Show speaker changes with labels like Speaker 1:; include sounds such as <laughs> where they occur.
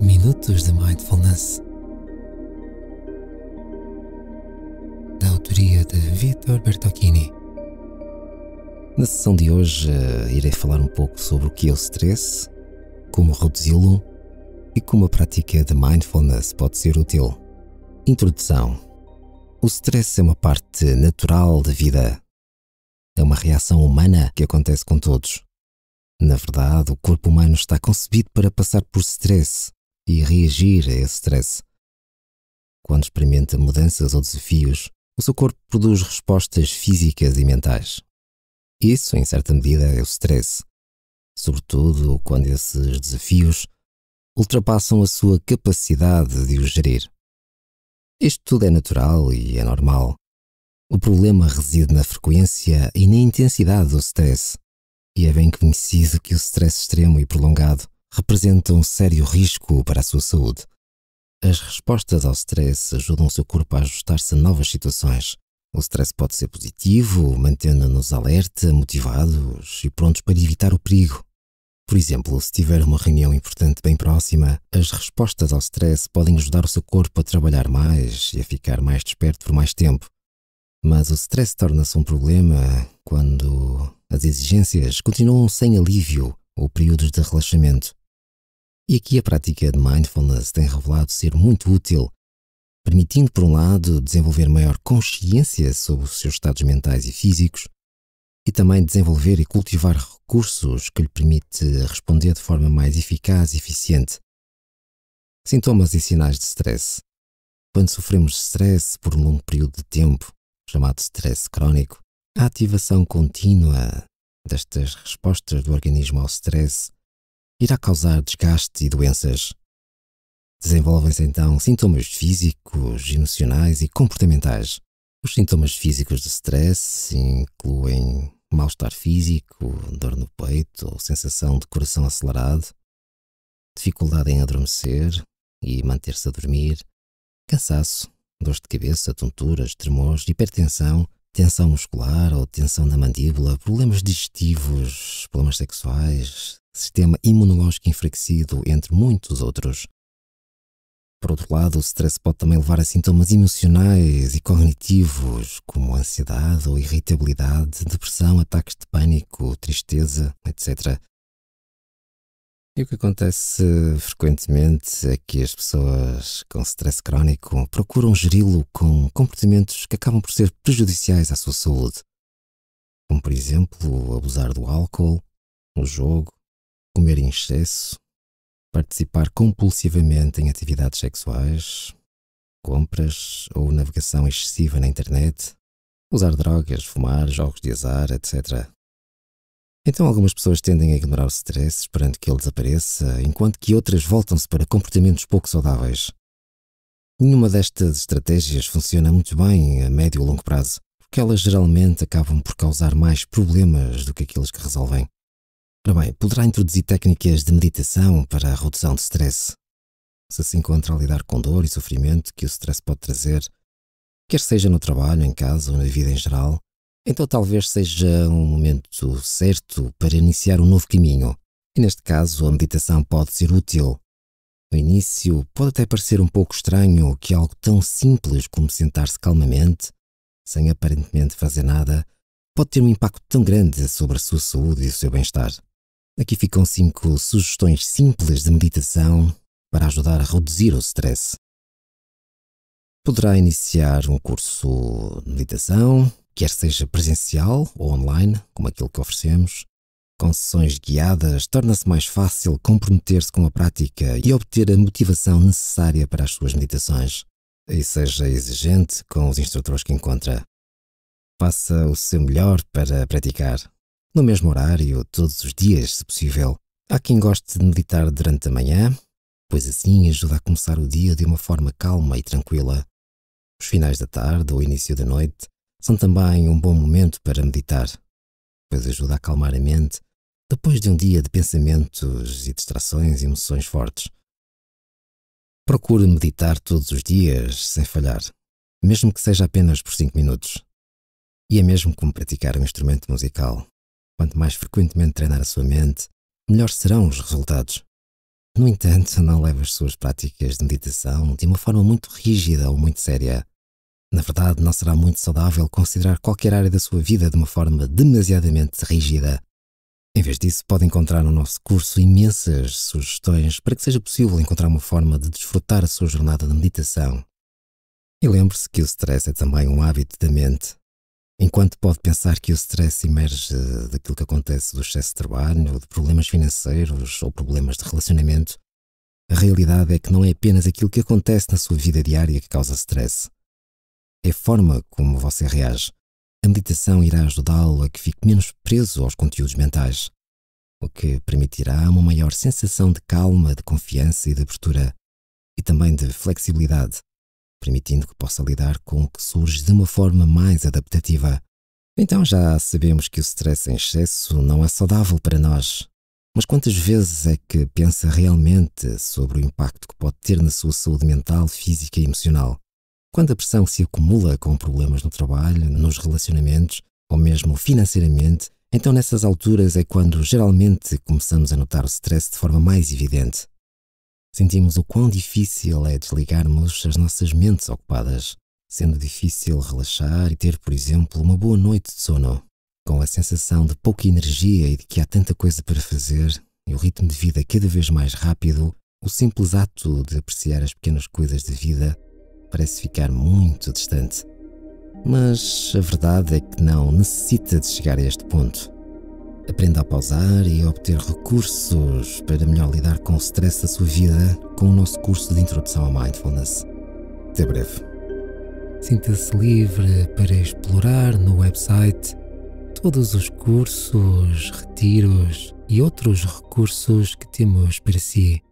Speaker 1: Minutos de Mindfulness, da autoria de Vitor Bertocchini. Na sessão de hoje, eh, irei falar um pouco sobre o que é o stress, como reduzi-lo e como a prática de mindfulness pode ser útil. Introdução: O stress é uma parte natural da vida. É uma reação humana que acontece com todos. Na verdade, o corpo humano está concebido para passar por stress e reagir a esse stress. Quando experimenta mudanças ou desafios, o seu corpo produz respostas físicas e mentais. Isso, em certa medida, é o stress, sobretudo quando esses desafios ultrapassam a sua capacidade de os gerir. Isto tudo é natural e é normal. O problema reside na frequência e na intensidade do stress, e é bem conhecido que o stress extremo e prolongado representa um sério risco para a sua saúde. As respostas ao stress ajudam o seu corpo a ajustar-se a novas situações. O stress pode ser positivo, mantendo-nos alerta, motivados e prontos para evitar o perigo. Por exemplo, se tiver uma reunião importante bem próxima, as respostas ao stress podem ajudar o seu corpo a trabalhar mais e a ficar mais desperto por mais tempo. Mas o stress torna-se um problema quando as exigências continuam sem alívio ou períodos de relaxamento. E aqui a prática de mindfulness tem revelado ser muito útil, permitindo, por um lado, desenvolver maior consciência sobre os seus estados mentais e físicos, e também desenvolver e cultivar recursos que lhe permite responder de forma mais eficaz e eficiente. Sintomas e sinais de stress. Quando sofremos stress por um longo período de tempo, chamado stress crónico, a ativação contínua destas respostas do organismo ao stress irá causar desgaste e doenças. Desenvolvem-se então sintomas físicos, emocionais e comportamentais. Os sintomas físicos de stress incluem mal-estar físico, dor no peito ou sensação de coração acelerado, dificuldade em adormecer e manter-se a dormir, cansaço, dores de cabeça, tonturas, tremores, hipertensão, tensão muscular ou tensão na mandíbula, problemas digestivos, problemas sexuais, sistema imunológico enfraquecido, entre muitos outros. Por outro lado, o stress pode também levar a sintomas emocionais e cognitivos, como ansiedade ou irritabilidade, depressão, ataques de pânico, tristeza, etc. E o que acontece frequentemente é que as pessoas com stress crónico procuram geri-lo com comportamentos que acabam por ser prejudiciais à sua saúde, como por exemplo abusar do álcool, o jogo, comer em excesso, participar compulsivamente em atividades sexuais, compras ou navegação excessiva na internet, usar drogas, fumar, jogos de azar, etc. Então algumas pessoas tendem a ignorar o stress esperando que ele desapareça, enquanto que outras voltam-se para comportamentos pouco saudáveis. Nenhuma destas estratégias funciona muito bem a médio e longo prazo, porque elas geralmente acabam por causar mais problemas do que aqueles que resolvem. Ora bem, poderá introduzir técnicas de meditação para a redução de stress. Se se encontra a lidar com dor e sofrimento que o stress pode trazer, quer seja no trabalho, em casa ou na vida em geral, então talvez seja um momento certo para iniciar um novo caminho. E neste caso, a meditação pode ser útil. No início, pode até parecer um pouco estranho que algo tão simples como sentar-se calmamente, sem aparentemente fazer nada, pode ter um impacto tão grande sobre a sua saúde e o seu bem-estar. Aqui ficam 5 sugestões simples de meditação para ajudar a reduzir o stress. Poderá iniciar um curso de meditação, quer seja presencial ou online, como aquilo que oferecemos. Com sessões guiadas, torna-se mais fácil comprometer-se com a prática e obter a motivação necessária para as suas meditações. E seja exigente com os instrutores que encontra. Faça o seu melhor para praticar no mesmo horário, todos os dias, se possível. Há quem goste de meditar durante a manhã, pois assim ajuda a começar o dia de uma forma calma e tranquila. Os finais da tarde ou início da noite são também um bom momento para meditar, pois ajuda a calmar a mente depois de um dia de pensamentos e distrações e emoções fortes. Procure meditar todos os dias, sem falhar, mesmo que seja apenas por 5 minutos. E é mesmo como praticar um instrumento musical. Quanto mais frequentemente treinar a sua mente, melhores serão os resultados. No entanto, <laughs> não leve as suas práticas de meditação de uma forma muito rígida ou muito séria. Na verdade, não será muito saudável considerar qualquer área da sua vida de uma forma demasiadamente rígida. Em vez disso, pode encontrar no nosso curso imensas sugestões para que seja possível encontrar uma forma de desfrutar a sua jornada de meditação. E lembre-se que o stress é também um hábito da mente Enquanto pode pensar que o stress emerge eh, daquilo que acontece do excesso de trabalho, de problemas financeiros ou problemas de relacionamento, a realidade é que não é apenas aquilo que acontece na sua vida diária que causa stress. É a forma como você reage. A meditação irá ajudá-lo a que fique menos preso aos conteúdos mentais, o que permitirá uma maior sensação de calma, de confiança e de abertura, e também de flexibilidade permitindo que possa lidar com o que surge de uma forma mais adaptativa. Então já sabemos que o stress em excesso não é saudável para nós. Mas quantas vezes é que pensa realmente sobre o impacto que pode ter na sua saúde mental, física e emocional? Quando a pressão se acumula com problemas no trabalho, nos relacionamentos ou mesmo financeiramente, então nessas alturas é quando geralmente começamos a notar o stress de forma mais evidente. Sentimos o quão difícil é desligarmos as nossas mentes ocupadas, sendo difícil relaxar e ter, por exemplo, uma boa noite de sono. Com a sensação de pouca energia e de que há tanta coisa para fazer, e o ritmo de vida cada vez mais rápido, o simples ato de apreciar as pequenas coisas da vida parece ficar muito distante. Mas a verdade é que não necessita de chegar a este ponto. Aprenda a pausar e a obter recursos para melhor lidar com o stress da sua vida com o nosso curso de Introdução à Mindfulness. Até breve. Sinta-se livre para explorar no website todos os cursos, retiros e outros recursos que temos para si.